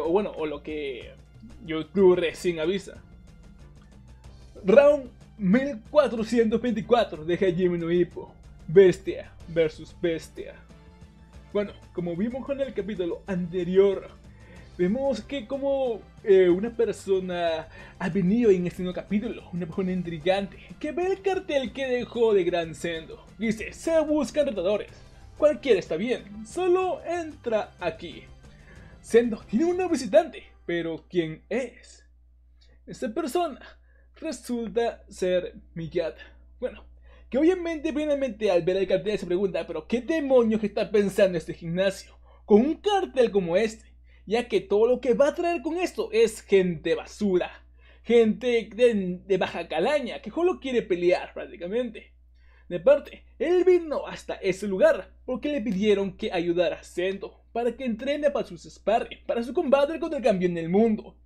o bueno, o lo que YouTube recién avisa. Round 1424 de Hajime Bestia versus bestia. Bueno, como vimos con el capítulo anterior, vemos que como eh, una persona ha venido en este nuevo capítulo, una persona intrigante, que ve el cartel que dejó de Gran Sendo. Dice, se buscan retadores. Cualquiera está bien, solo entra aquí. Sendo tiene un visitante, pero ¿quién es? Esta persona resulta ser Miyata. Bueno, que obviamente, finalmente al ver el cartel se pregunta, pero ¿qué demonios está pensando este gimnasio con un cartel como este? Ya que todo lo que va a traer con esto es gente basura, gente de, baja calaña, que solo quiere pelear prácticamente. De parte, él vino hasta ese lugar porque le pidieron que ayudara a Sendo para que entrene para sus sparring, para su combate contra el cambio en el mundo.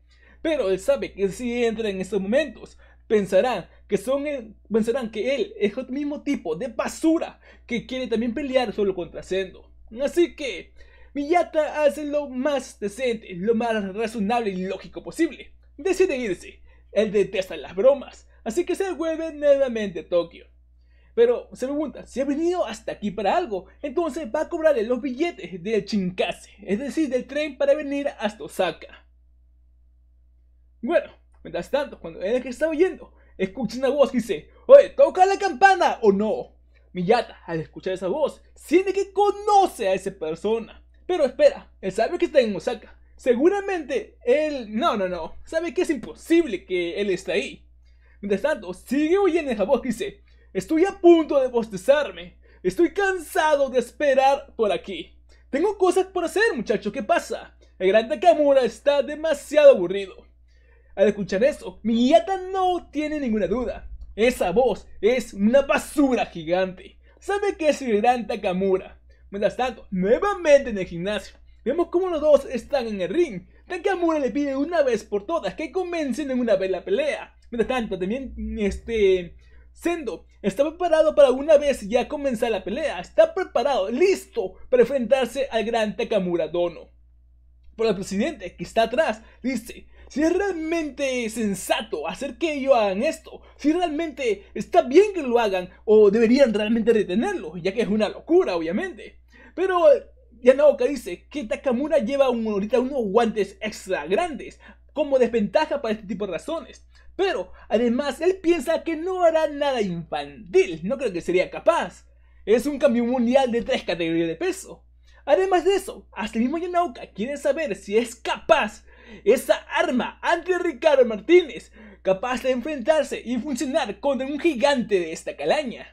Pero él sabe que si entra en estos momentos, pensarán que son pensarán que él es el mismo tipo de basura que quiere también pelear solo contra Sendo. Así que Miyata hace lo más decente, lo más razonable y lógico posible. Decide irse. Él detesta las bromas, así que se vuelve nuevamente a Tokio. Pero se pregunta, si ha venido hasta aquí para algo, entonces va a cobrarle los billetes del Chincase, es decir, del tren para venir hasta Osaka. Bueno, mientras tanto, cuando él que está yendo, escucha una voz que dice, oye, toca la campana o no. Miyata, al escuchar esa voz, siente que conoce a esa persona. Pero espera, él sabe que está en Osaka. Seguramente él... No, no, no. Sabe que es imposible que él esté ahí. Mientras tanto, sigue oyendo esa voz que dice, Estoy a punto de bostezarme. Estoy cansado de esperar por aquí. Tengo cosas por hacer, muchacho. ¿Qué pasa? El gran Takamura está demasiado aburrido. Al escuchar eso, mi no tiene ninguna duda. Esa voz es una basura gigante. Sabe qué es el gran Takamura. Mientras tanto, nuevamente en el gimnasio, vemos cómo los dos están en el ring. Takamura le pide una vez por todas que comencen en una bella pelea. Mientras tanto, también este Sendo está preparado para una vez ya comenzar la pelea, está preparado, listo para enfrentarse al gran Takamura Dono. Pero el presidente que está atrás dice, si es realmente sensato hacer que ellos hagan esto, si realmente está bien que lo hagan o deberían realmente retenerlo, ya que es una locura obviamente. Pero Yanaoka dice que Takamura lleva ahorita unos guantes extra grandes como desventaja para este tipo de razones. Pero además él piensa que no hará nada infantil, no creo que sería capaz. Es un cambio mundial de tres categorías de peso. Además de eso, hasta el mismo quiere saber si es capaz esa arma ante Ricardo Martínez, capaz de enfrentarse y funcionar contra un gigante de esta calaña.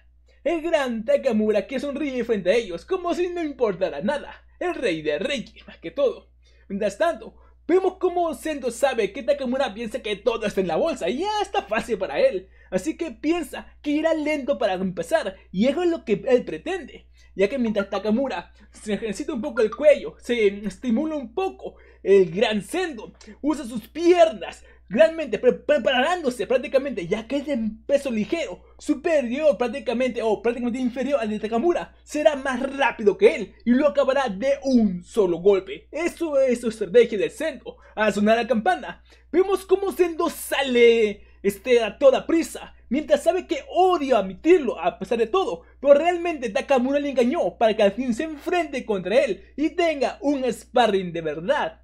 El gran Takamura que sonríe frente a ellos como si no importara nada, el rey de reyes más que todo. Mientras tanto, Vemos cómo Sendo sabe que Takamura piensa que todo está en la bolsa y ya está fácil para él. Así que piensa que irá lento para empezar, y eso es lo que él pretende, ya que mientras Takamura se ejercita un poco el cuello, se estimula un poco el gran sendo, usa sus piernas, realmente preparándose prácticamente, ya que es de peso ligero, superior prácticamente o prácticamente inferior al de Takamura, será más rápido que él y lo acabará de un solo golpe. Eso es su estrategia del Sendo. A sonar la campana, vemos cómo Sendo sale esté a toda prisa, mientras sabe que odia admitirlo a pesar de todo, pero realmente Takamura le engañó para que al fin se enfrente contra él y tenga un sparring de verdad.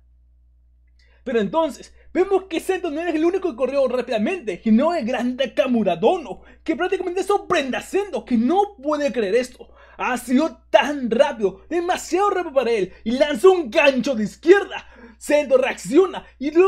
Pero entonces, vemos que Sento no es el único que corrió rápidamente, sino el gran Takamura Dono, que prácticamente sorprende a Sento, que no puede creer esto. Ha sido tan rápido, demasiado rápido para él, y lanzó un gancho de izquierda, Sendo reacciona y a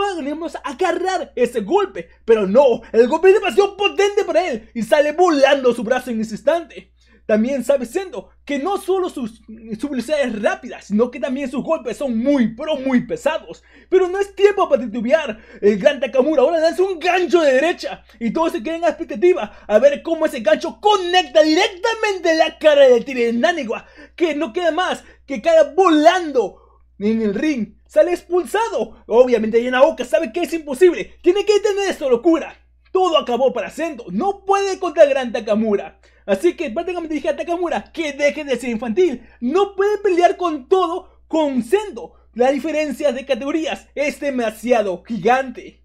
agarrar ese golpe, pero no, el golpe es demasiado potente para él y sale volando su brazo en ese instante. También sabe Sendo que no solo sus, su velocidad es rápida, sino que también sus golpes son muy, pero muy pesados. Pero no es tiempo para titubear. El gran Takamura ahora hace un gancho de derecha y todos se quedan a expectativa a ver cómo ese gancho conecta directamente la cara de Tirenanigua, que no queda más que cae volando ni en el ring. Sale expulsado. Obviamente boca. sabe que es imposible. Tiene que entender esta locura. Todo acabó para Sendo. No puede contra gran Takamura. Así que prácticamente dije a Takamura que deje de ser infantil. No puede pelear con todo con Sendo. La diferencia de categorías es demasiado gigante.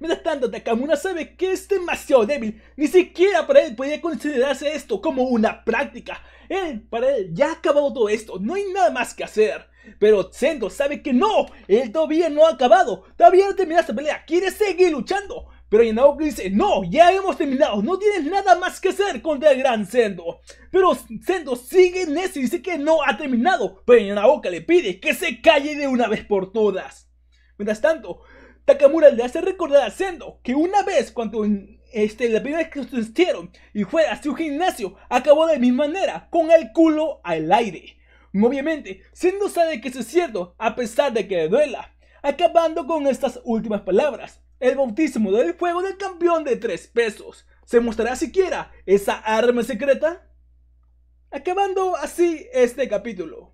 Mientras tanto, Takamura sabe que es demasiado débil. Ni siquiera para él podría considerarse esto como una práctica. Él, para él, ya ha acabado todo esto. No hay nada más que hacer. Pero Sendo sabe que no, él todavía no ha acabado, todavía no termina esta pelea, quiere seguir luchando. Pero Yanaoki dice, no, ya hemos terminado, no tienes nada más que hacer contra el gran Sendo. Pero Sendo sigue eso y dice que no ha terminado, pero Inaoka le pide que se calle de una vez por todas. Mientras tanto, Takamura le hace recordar a Sendo que una vez cuando este, la primera vez que se y fue a su gimnasio, acabó de mi manera, con el culo al aire. Obviamente, siendo sabe que es cierto, a pesar de que le duela. Acabando con estas últimas palabras, el bautismo del fuego del campeón de tres pesos. ¿Se mostrará siquiera esa arma secreta? Acabando así este capítulo.